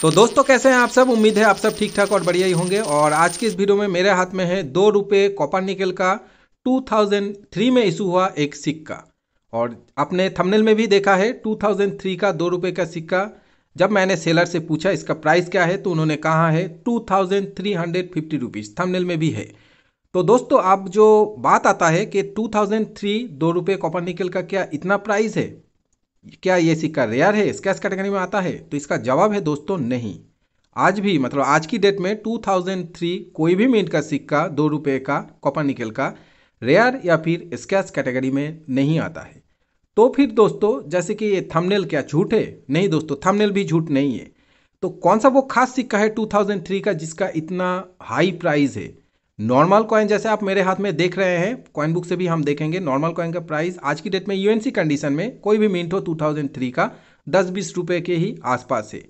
तो दोस्तों कैसे हैं आप सब उम्मीद है आप सब ठीक ठाक और बढ़िया ही होंगे और आज की इस वीडियो में मेरे हाथ में है दो रुपये कॉपर निकल का 2003 में इशू हुआ एक सिक्का और आपने थंबनेल में भी देखा है 2003 का दो रुपये का सिक्का जब मैंने सेलर से पूछा इसका प्राइस क्या है तो उन्होंने कहा है two thousand three hundred fifty rupees में भी है तो दोस्तों अब जो बात आता है कि थ्री दो रुपये कॉपर निकल का क्या इतना प्राइस है क्या ये सिक्का रेयर है स्कैस कैटेगरी में आता है तो इसका जवाब है दोस्तों नहीं आज भी मतलब आज की डेट में 2003 कोई भी मिनट का सिक्का दो रुपये का कॉपर निकल का रेयर या फिर स्कैस कैटेगरी में नहीं आता है तो फिर दोस्तों जैसे कि ये थमनेल क्या झूठ है नहीं दोस्तों थमनेल भी झूठ नहीं है तो कौन सा वो खास सिक्का है 2003 का जिसका इतना हाई प्राइस है नॉर्मल कॉइन जैसे आप मेरे हाथ में देख रहे हैं कॉइन बुक से भी हम देखेंगे नॉर्मल कॉइन का प्राइस आज की डेट में यूएनसी कंडीशन में कोई भी मिंट हो 2003 का दस बीस रुपए के ही आसपास है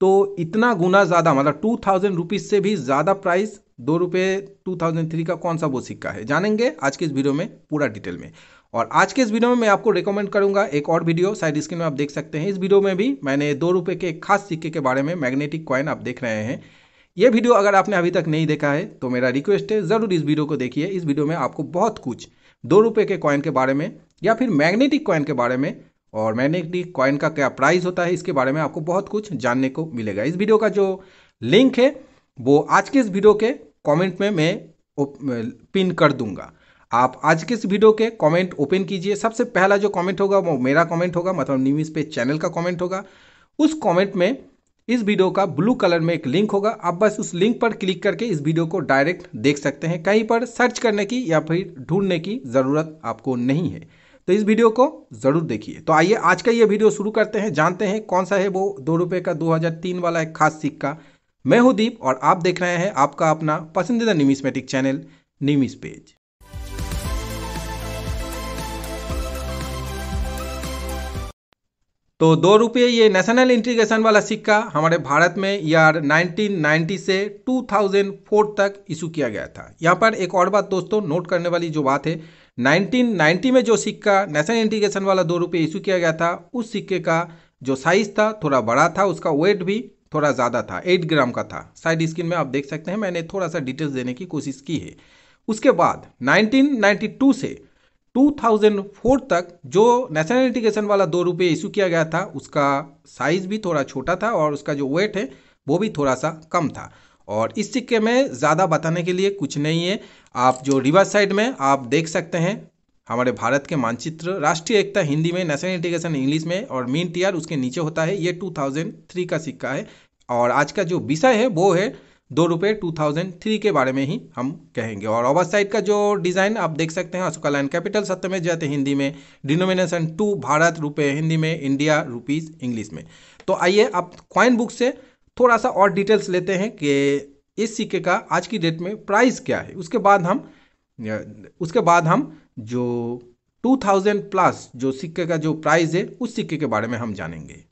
तो इतना गुना ज़्यादा मतलब टू थाउजेंड रुपीज़ से भी ज़्यादा प्राइस दो रुपये टू थाउजेंड थ्री का कौन सा वो सिक्का है जानेंगे आज के इस वीडियो में पूरा डिटेल में और आज के इस वीडियो में मैं आपको रिकमेंड करूंगा एक और वीडियो साइड स्क्रीन में आप देख सकते हैं इस वीडियो में भी मैंने दो रुपए के एक खास सिक्के के बारे में मैग्नेटिक कॉइन आप देख रहे हैं ये वीडियो अगर आपने अभी तक नहीं देखा है तो मेरा रिक्वेस्ट है ज़रूर इस वीडियो को देखिए इस वीडियो में आपको बहुत कुछ दो रुपये के कॉइन के बारे में या फिर मैग्नेटिक कॉइन के बारे में और मैग्नेटिक कॉइन का क्या प्राइस होता है इसके बारे में आपको बहुत कुछ जानने को मिलेगा इस वीडियो का जो लिंक है वो आज के इस वीडियो के कॉमेंट में मैं पिन कर दूंगा आप आज के इस वीडियो के कमेंट ओपन कीजिए सबसे पहला जो कमेंट होगा वो मेरा कमेंट होगा मतलब न्यूज पे चैनल का कमेंट होगा उस कमेंट में इस वीडियो का ब्लू कलर में एक लिंक होगा आप बस उस लिंक पर क्लिक करके इस वीडियो को डायरेक्ट देख सकते हैं कहीं पर सर्च करने की या फिर ढूंढने की ज़रूरत आपको नहीं है तो इस वीडियो को ज़रूर देखिए तो आइए आज का ये वीडियो शुरू करते हैं जानते हैं कौन सा है वो दो रुपये का 2003 वाला एक खास सिक्का मैं हूं दीप और आप देख रहे हैं आपका अपना पसंदीदा निमिस्मेटिक चैनल निमिस पेज तो दो रुपये ये नेशनल इंटीग्रेशन वाला सिक्का हमारे भारत में यार 1990 से 2004 तक इशू किया गया था यहाँ पर एक और बात दोस्तों नोट करने वाली जो बात है 1990 में जो सिक्का नेशनल इंटीग्रेशन वाला दो रुपये इशू किया गया था उस सिक्के का जो साइज़ था थोड़ा बड़ा था उसका वेट भी थोड़ा ज़्यादा था एट ग्राम का था साइड स्क्रीन में आप देख सकते हैं मैंने थोड़ा सा डिटेल्स देने की कोशिश की है उसके बाद नाइनटीन से 2004 तक जो नेशनल इंटीग्रेशन वाला दो रुपये इशू किया गया था उसका साइज भी थोड़ा छोटा था और उसका जो वेट है वो भी थोड़ा सा कम था और इस सिक्के में ज़्यादा बताने के लिए कुछ नहीं है आप जो रिवर साइड में आप देख सकते हैं हमारे भारत के मानचित्र राष्ट्रीय एकता हिंदी में नेशनल इंटीग्रेशन इंग्लिश में और मीन टीआर उसके नीचे होता है ये 2003 का सिक्का है और आज का जो विषय है वो है दो रुपये टू थाउजेंड थ्री के बारे में ही हम कहेंगे और ओवर साइड का जो डिज़ाइन आप देख सकते हैं अशोका लाइन कैपिटल में जाते हिंदी में डिनोमिनेशन टू भारत रुपये हिंदी में इंडिया रुपीज़ इंग्लिश में तो आइए आप क्वाइन बुक से थोड़ा सा और डिटेल्स लेते हैं कि इस सिक्के का आज की डेट में प्राइस क्या है उसके बाद हम उसके बाद हम जो 2000 प्लस जो सिक्के का जो प्राइस है उस सिक्के के बारे में हम जानेंगे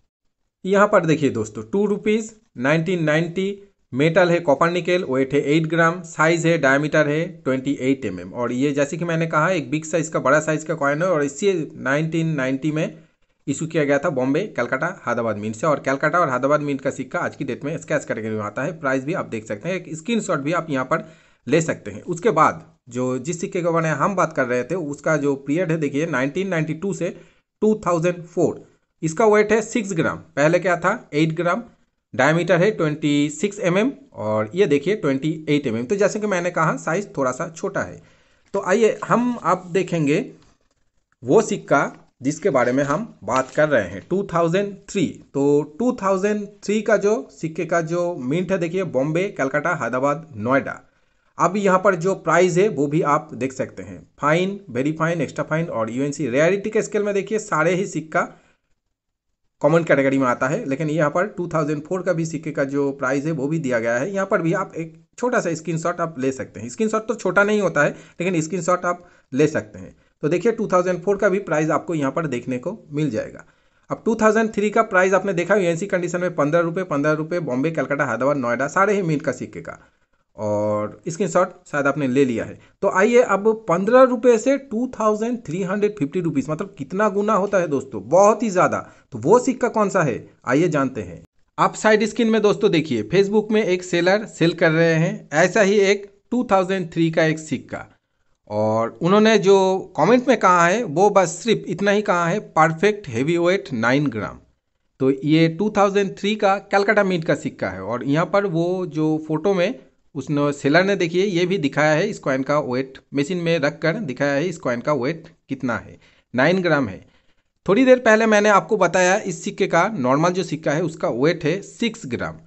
यहाँ पर देखिए दोस्तों two rupees nineteen ninety metal है कॉपर निकेल वेट है एट ग्राम साइज है डायमीटर है ट्वेंटी एट एम और ये जैसे कि मैंने कहा एक बिग साइज का बड़ा साइज का कॉइन है और नाइनटीन 1990 में इशू किया गया था बॉम्बे कलकाटा हैदराबाद मीट से और कलकत्ता और हैदराबाद मीट का सिक्का आज की डेट में स्कैच कैटेगरी में आता है प्राइस भी आप देख सकते हैं एक स्क्रीन भी आप यहाँ पर ले सकते हैं उसके बाद जो जिस सिक्के के बारे में हम बात कर रहे थे उसका जो पीरियड है देखिए 1992 से 2004 इसका वेट है सिक्स ग्राम पहले क्या था एट ग्राम डायमीटर है 26 सिक्स mm और ये देखिए 28 एट mm तो जैसे कि मैंने कहा साइज थोड़ा सा छोटा है तो आइए हम अब देखेंगे वो सिक्का जिसके बारे में हम बात कर रहे हैं 2003 तो 2003 का जो सिक्के का जो मिंट है देखिए बॉम्बे कलकत्ता हैदराबाद नोएडा अब यहाँ पर जो प्राइस है वो भी आप देख सकते हैं fine very fine extra fine और यूएनसी रेयरिटी के स्केल में देखिए सारे ही सिक्का कॉमन कैटेगरी में आता है लेकिन यहाँ पर 2004 का भी सिक्के का जो प्राइस है वो भी दिया गया है यहाँ पर भी आप एक छोटा सा स्क्रीनशॉट आप ले सकते हैं स्क्रीनशॉट तो छोटा नहीं होता है लेकिन स्क्रीनशॉट आप ले सकते हैं तो देखिए 2004 का भी प्राइस आपको यहाँ पर देखने को मिल जाएगा अब 2003 का प्राइस आपने देखा यूएनसी कंडीशन में पंद्रह रुपये पंद्रह रुपये बॉम्बे कलकत्ता हैदराबाद नोएडा सारे ही मिनट का सिक्के का और स्क्रीन शायद आपने ले लिया है तो आइए अब पंद्रह रुपये से two thousand three hundred fifty rupees मतलब कितना गुना होता है दोस्तों बहुत ही ज़्यादा तो वो सिक्का कौन सा है आइए जानते हैं आप साइड स्क्रीन में दोस्तों देखिए फेसबुक में एक सेलर सेल कर रहे हैं ऐसा ही एक 2003 का एक सिक्का और उन्होंने जो कमेंट में कहा है वो बस सिर्फ इतना ही कहा है perfect heavy weight nine gram तो ये 2003 का कैलकाटा मीट का सिक्का है और यहाँ पर वो जो फोटो में उसने सेलर ने देखिए ये भी दिखाया है इस कॉइन का वेट मशीन में रख कर दिखाया है इस कॉइन का वेट कितना है नाइन ग्राम है थोड़ी देर पहले मैंने आपको बताया इस सिक्के का नॉर्मल जो सिक्का है उसका वेट है सिक्स ग्राम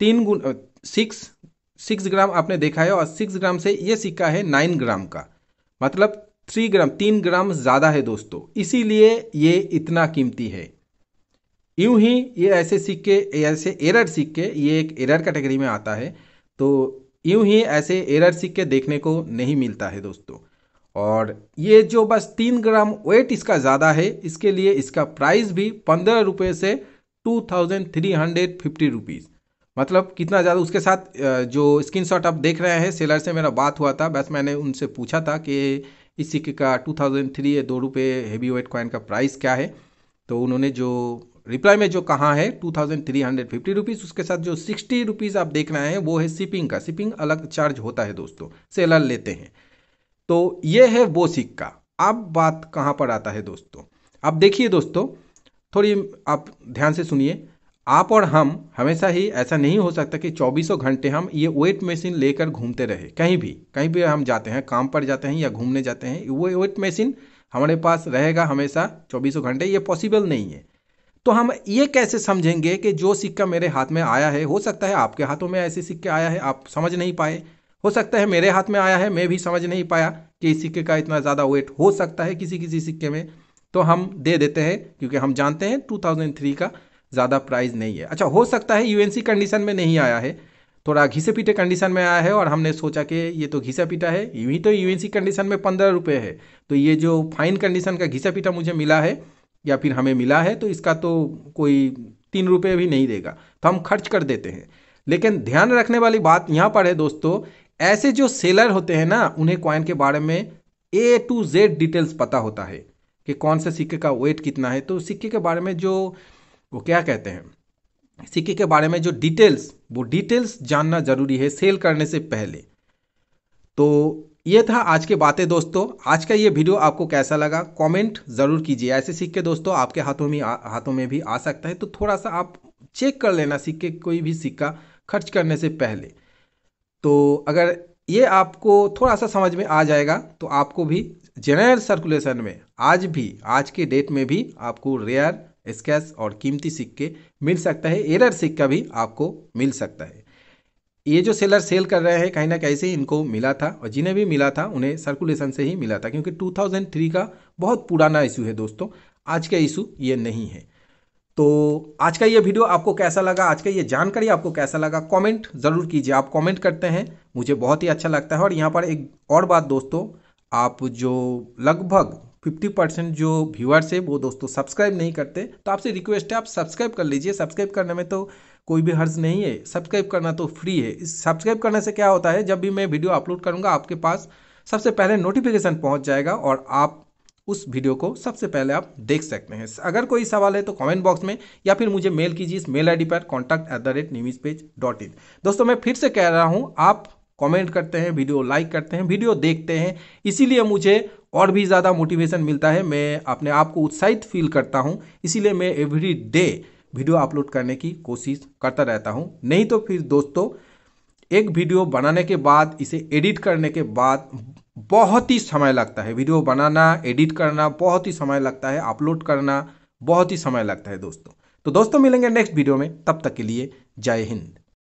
तीन गुण सिक्स सिक्स ग्राम आपने देखा है और सिक्स ग्राम से ये सिक्का है नाइन ग्राम का मतलब थ्री ग्राम तीन ग्राम ज़्यादा है दोस्तों इसीलिए ये इतना कीमती है यूं ही ये ऐसे सिक्के ऐसे एरर सिक्के ये एक एरर कैटेगरी में आता है तो यूं ही ऐसे एरर सीख के देखने को नहीं मिलता है दोस्तों और ये जो बस तीन ग्राम वेट इसका ज़्यादा है इसके लिए इसका प्राइस भी पंद्रह रुपये से two thousand three hundred fifty rupees मतलब कितना ज़्यादा उसके साथ जो स्क्रीन शॉट आप देख रहे हैं सेलर से मेरा बात हुआ था बस मैंने उनसे पूछा था कि इस सिक्के का टू थाउजेंड थ्री दो रुपये हेवी वेट कॉइन का प्राइस क्या है तो उन्होंने जो रिप्लाई में जो कहा है two thousand three hundred fifty rupees उसके साथ जो सिक्सटी रुपीज़ आप देख रहे हैं वो है शिपिंग का शिपिंग अलग चार्ज होता है दोस्तों सेलर लेते हैं तो ये है वो सिक्का अब बात कहाँ पर आता है दोस्तों अब देखिए दोस्तों थोड़ी आप ध्यान से सुनिए आप और हम हमेशा ही ऐसा नहीं हो सकता कि चौबीसों घंटे हम ये वेट मशीन लेकर घूमते रहे कहीं भी कहीं भी हम जाते हैं काम पर जाते हैं या घूमने जाते हैं वो वेट मशीन हमारे पास रहेगा हमेशा चौबीसों घंटे ये पॉसिबल नहीं है तो हम ये कैसे समझेंगे कि जो सिक्का मेरे हाथ में आया है हो सकता है आपके हाथों में ऐसे सिक्के आया है आप समझ नहीं पाए हो सकता है मेरे हाथ में आया है मैं भी समझ नहीं पाया कि इस सिक्के का इतना ज़्यादा वेट हो सकता है किसी किसी सिक्के में तो हम दे देते हैं क्योंकि हम जानते हैं 2003 का ज़्यादा प्राइस नहीं है अच्छा हो सकता है यूएनसी कंडीशन में नहीं आया है थोड़ा घिसे पीटे कंडीशन में आया है और हमने सोचा कि ये तो घिसा पीटा है यूँ ही तो यूएनसी कंडीशन में पंद्रह रुपये है तो ये जो फाइन कंडीशन का घिसा पीटा मुझे मिला है या फिर हमें मिला है तो इसका तो कोई तीन रुपये भी नहीं देगा तो हम खर्च कर देते हैं लेकिन ध्यान रखने वाली बात यहाँ पर है दोस्तों ऐसे जो सेलर होते हैं ना उन्हें कॉइन के बारे में ए टू जेड डिटेल्स पता होता है कि कौन से सिक्के का वेट कितना है तो सिक्के के बारे में जो वो क्या कहते हैं सिक्के के बारे में जो डिटेल्स वो डिटेल्स जानना जरूरी है सेल करने से पहले तो ये था आज के बातें दोस्तों आज का ये वीडियो आपको कैसा लगा कमेंट ज़रूर कीजिए ऐसे सिक्के दोस्तों आपके हाथों में हाथों में भी आ सकता है तो थोड़ा सा आप चेक कर लेना सिक्के कोई भी सिक्का खर्च करने से पहले तो अगर ये आपको थोड़ा सा समझ में आ जाएगा तो आपको भी जनरल सर्कुलेशन में आज भी आज के डेट में भी आपको रेयर स्कैश और कीमती सिक्के मिल सकता है एरर सिक्का भी आपको मिल सकता है ये जो सेलर सेल कर रहे हैं कहीं ना कहीं से इनको मिला था और जिन्हें भी मिला था उन्हें सर्कुलेशन से ही मिला था क्योंकि 2003 का बहुत पुराना इशू है दोस्तों आज का इशू ये नहीं है तो आज का ये वीडियो आपको कैसा लगा आज का ये जानकारी आपको कैसा लगा कमेंट ज़रूर कीजिए आप कमेंट करते हैं मुझे बहुत ही अच्छा लगता है और यहाँ पर एक और बात दोस्तों आप जो लगभग 50 परसेंट जो व्यूअर्स है वो दोस्तों सब्सक्राइब नहीं करते तो आपसे रिक्वेस्ट है आप सब्सक्राइब कर लीजिए सब्सक्राइब करने में तो कोई भी हर्ज नहीं है सब्सक्राइब करना तो फ्री है सब्सक्राइब करने से क्या होता है जब भी मैं वीडियो अपलोड करूँगा आपके पास सबसे पहले नोटिफिकेशन पहुँच जाएगा और आप उस वीडियो को सबसे पहले आप देख सकते हैं अगर कोई सवाल है तो कमेंट बॉक्स में या फिर मुझे मेल कीजिए इस मेल आईडी पर contact at the rate news page dot in दोस्तों मैं फिर से कह रहा हूँ आप कमेंट करते हैं वीडियो लाइक करते हैं वीडियो देखते हैं इसीलिए मुझे और भी ज़्यादा मोटिवेशन मिलता है मैं अपने आप को उत्साहित फील करता हूँ इसीलिए मैं एवरी डे वीडियो अपलोड करने की कोशिश करता रहता हूँ नहीं तो फिर दोस्तों एक वीडियो बनाने के बाद इसे एडिट करने के बाद बहुत ही समय लगता है वीडियो बनाना एडिट करना बहुत ही समय लगता है अपलोड करना बहुत ही समय लगता है दोस्तों तो दोस्तों मिलेंगे नेक्स्ट वीडियो में तब तक के लिए जय हिंद